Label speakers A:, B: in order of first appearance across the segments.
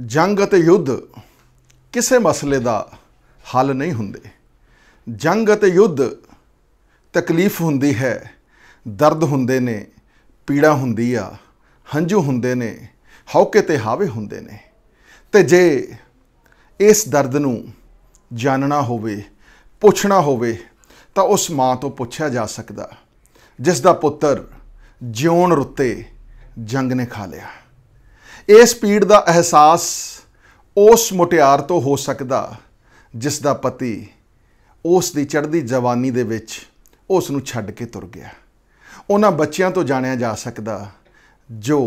A: ਜੰਗ ਅਤੇ ਯੁੱਧ ਕਿਸੇ ਮਸਲੇ ਦਾ ਹੱਲ ਨਹੀਂ ਹੁੰਦੇ ਜੰਗ ਅਤੇ ਯੁੱਧ ਤਕਲੀਫ ਹੁੰਦੀ ਹੈ ਦਰਦ ਹੁੰਦੇ ਨੇ ਪੀੜਾ ਹੁੰਦੀ ਆ ਹੰਝੂ ਹੁੰਦੇ ਨੇ ਹੌਕੇ ਤੇ ਹਾਵੇ ਹੁੰਦੇ ਨੇ ਤੇ ਜੇ ਇਸ ਦਰਦ ਨੂੰ ਜਾਣਨਾ ਹੋਵੇ ਪੁੱਛਣਾ ਹੋਵੇ ਤਾਂ ਉਸ ਮਾਂ ਤੋਂ ਪੁੱਛਿਆ ਜਾ ਸਕਦਾ ਜਿਸ ਦਾ ਪੁੱਤਰ ਜਿਉਣ ਰੁੱਤੇ ਜੰਗ ਨੇ ਖਾ ਲਿਆ ਇਹ ਸਪੀਡ ਦਾ ਅਹਿਸਾਸ ਉਸ ਮੁਟਿਆਰ ਤੋਂ ਹੋ ਸਕਦਾ ਜਿਸ ਦਾ ਪਤੀ ਉਸ ਦੀ ਚੜ੍ਹਦੀ ਜਵਾਨੀ ਦੇ ਵਿੱਚ ਉਸ ਨੂੰ ਛੱਡ ਕੇ ਤੁਰ ਗਿਆ ਉਹਨਾਂ ਬੱਚਿਆਂ ਤੋਂ ਜਾਣਿਆ ਜਾ ਸਕਦਾ ਜੋ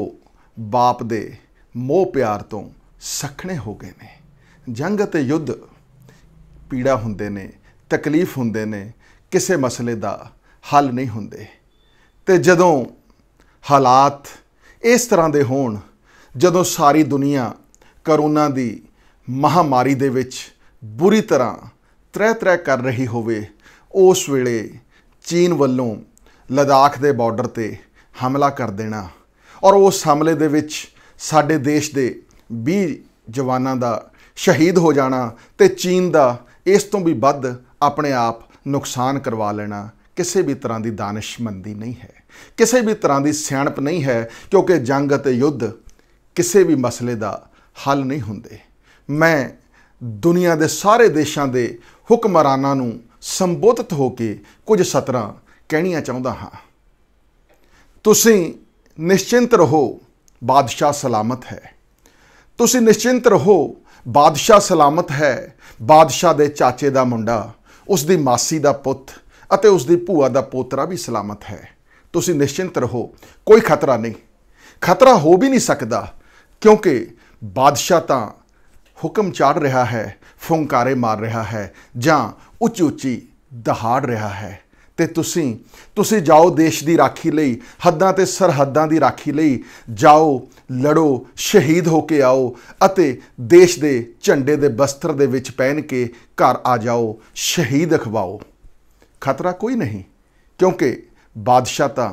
A: ਬਾਪ ਦੇ ਮੋਹ ਪਿਆਰ ਤੋਂ ਸਖਣੇ ਹੋ ਗਏ ਨੇ ਜੰਗ ਤੇ ਯੁੱਧ ਪੀੜਾ ਹੁੰਦੇ ਨੇ ਤਕਲੀਫ ਹੁੰਦੇ ਨੇ ਕਿਸੇ ਮਸਲੇ ਦਾ ਹੱਲ ਨਹੀਂ ਹੁੰਦੇ ਤੇ ਜਦੋਂ ਹਾਲਾਤ ਇਸ ਤਰ੍ਹਾਂ ਦੇ ਹੋਣ ਜਦੋਂ ਸਾਰੀ ਦੁਨੀਆ ਕਰੋਨਾ ਦੀ ਮਹਾਮਾਰੀ ਦੇ ਵਿੱਚ ਬੁਰੀ ਤਰ੍ਹਾਂ ਤਰੇ ਤਰੇ ਕਰ ਰਹੀ ਹੋਵੇ ਉਸ ਵੇਲੇ ਚੀਨ ਵੱਲੋਂ ਲਦਾਖ ਦੇ ਬਾਰਡਰ ਤੇ ਹਮਲਾ ਕਰ ਦੇਣਾ ਔਰ ਉਸ ਹਮਲੇ ਦੇ ਵਿੱਚ ਸਾਡੇ ਦੇਸ਼ ਦੇ 20 ਜਵਾਨਾਂ ਦਾ ਸ਼ਹੀਦ ਹੋ ਜਾਣਾ ਤੇ ਚੀਨ ਦਾ ਇਸ ਤੋਂ ਵੀ ਵੱਧ ਆਪਣੇ ਆਪ ਨੁਕਸਾਨ ਕਰਵਾ ਲੈਣਾ ਕਿਸੇ ਵੀ ਤਰ੍ਹਾਂ ਦੀ ਦਾਨਿਸ਼ਮੰਦੀ ਨਹੀਂ ਹੈ ਕਿਸੇ ਵੀ ਤਰ੍ਹਾਂ ਦੀ ਸਿਆਣਪ ਨਹੀਂ ਹੈ ਕਿਉਂਕਿ ਜੰਗ ਅਤੇ ਯੁੱਧ ਕਿਸੇ ਵੀ ਮਸਲੇ ਦਾ ਹੱਲ ਨਹੀਂ ਹੁੰਦੇ ਮੈਂ ਦੁਨੀਆ ਦੇ ਸਾਰੇ ਦੇਸ਼ਾਂ ਦੇ ਹੁਕਮਰਾਨਾਂ ਨੂੰ ਸੰਬੋਧਿਤ ਹੋ ਕੇ ਕੁਝ ਸਤਰਾਂ ਕਹਿਣੀਆਂ ਚਾਹੁੰਦਾ ਹਾਂ ਤੁਸੀਂ ਨਿਸ਼ਚਿੰਤ ਰਹੋ ਬਾਦਸ਼ਾਹ ਸਲਾਮਤ ਹੈ ਤੁਸੀਂ ਨਿਸ਼ਚਿੰਤ ਰਹੋ ਬਾਦਸ਼ਾਹ ਸਲਾਮਤ ਹੈ ਬਾਦਸ਼ਾਹ ਦੇ ਚਾਚੇ ਦਾ ਮੁੰਡਾ ਉਸ ਦੀ ਮਾਸੀ ਦਾ ਪੁੱਤ ਅਤੇ ਉਸ ਦੀ ਭੂਆ ਦਾ ਪੋਤਰਾ ਵੀ ਸਲਾਮਤ ਹੈ ਤੁਸੀਂ ਨਿਸ਼ਚਿੰਤ ਰਹੋ ਕੋਈ ਖਤਰਾ ਨਹੀਂ ਖਤਰਾ ਹੋ ਵੀ ਨਹੀਂ ਸਕਦਾ ਕਿਉਂਕਿ ਬਾਦਸ਼ਾਹ ਤਾਂ ਹੁਕਮ ਚਾੜ ਰਿਹਾ ਹੈ ਫੁੰਕਾਰੇ ਮਾਰ ਰਿਹਾ ਹੈ ਜਾਂ ਉੱਚ ਉੱਚੀ ਦਹਾੜ ਰਿਹਾ ਹੈ ਤੇ ਤੁਸੀਂ ਤੁਸੀਂ ਜਾਓ ਦੇਸ਼ ਦੀ ਰਾਖੀ ਲਈ ਹੱਦਾਂ ਤੇ ਸਰਹੱਦਾਂ ਦੀ ਰਾਖੀ ਲਈ ਜਾਓ ਲੜੋ ਸ਼ਹੀਦ ਹੋ ਕੇ ਆਓ ਅਤੇ ਦੇਸ਼ ਦੇ ਝੰਡੇ ਦੇ ਬਸਤਰ ਦੇ ਵਿੱਚ ਪਹਿਨ ਕੇ ਘਰ ਆ ਜਾਓ ਸ਼ਹੀਦ ਅਖਵਾਓ ਖਤਰਾ ਕੋਈ ਨਹੀਂ ਕਿਉਂਕਿ ਬਾਦਸ਼ਾਹ ਤਾਂ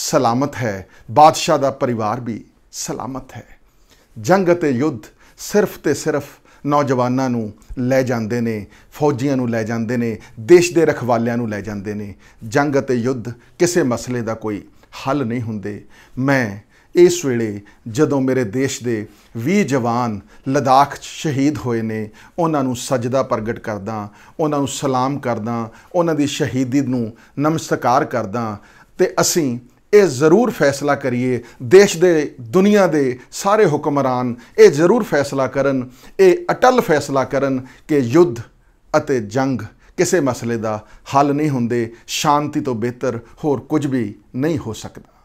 A: ਸਲਾਮਤ ਹੈ ਬਾਦਸ਼ਾਹ ਦਾ ਪਰਿਵਾਰ ਵੀ ਸਲਾਮਤ ਹੈ ਜੰਗ ਅਤੇ ਯੁੱਧ ਸਿਰਫ ਤੇ ਸਿਰਫ ਨੌਜਵਾਨਾਂ ਨੂੰ ਲੈ ਜਾਂਦੇ ਨੇ ਫੌਜੀਆਂ ਨੂੰ ਲੈ ਜਾਂਦੇ ਨੇ ਦੇਸ਼ ਦੇ ਰਖਵਾਲਿਆਂ ਨੂੰ ਲੈ ਜਾਂਦੇ ਨੇ ਜੰਗ ਅਤੇ ਯੁੱਧ ਕਿਸੇ ਮਸਲੇ ਦਾ ਕੋਈ ਹੱਲ ਨਹੀਂ ਹੁੰਦੇ ਮੈਂ ਇਸ ਵੇਲੇ ਜਦੋਂ ਮੇਰੇ ਦੇਸ਼ ਦੇ 20 ਜਵਾਨ ਲਦਾਖ 'ਚ ਸ਼ਹੀਦ ਹੋਏ ਨੇ ਉਹਨਾਂ ਨੂੰ ਸਜਦਾ ਪ੍ਰਗਟ ਕਰਦਾ ਉਹਨਾਂ ਨੂੰ ਸਲਾਮ ਕਰਦਾ ਉਹਨਾਂ ਦੀ ਸ਼ਹੀਦੀ ਨੂੰ ਨਮਸਕਾਰ ਕਰਦਾ ਤੇ ਅਸੀਂ ਇਹ ਜ਼ਰੂਰ ਫੈਸਲਾ ਕਰੀਏ ਦੇਸ਼ ਦੇ ਦੁਨੀਆ ਦੇ ਸਾਰੇ ਹੁਕਮਰਾਨ ਇਹ ਜ਼ਰੂਰ ਫੈਸਲਾ ਕਰਨ ਇਹ ਅਟਲ ਫੈਸਲਾ ਕਰਨ ਕਿ ਯੁੱਧ ਅਤੇ ਜੰਗ ਕਿਸੇ ਮਸਲੇ ਦਾ ਹੱਲ ਨਹੀਂ ਹੁੰਦੇ ਸ਼ਾਂਤੀ ਤੋਂ ਬਿਹਤਰ ਹੋਰ ਕੁਝ ਵੀ ਨਹੀਂ ਹੋ ਸਕਦਾ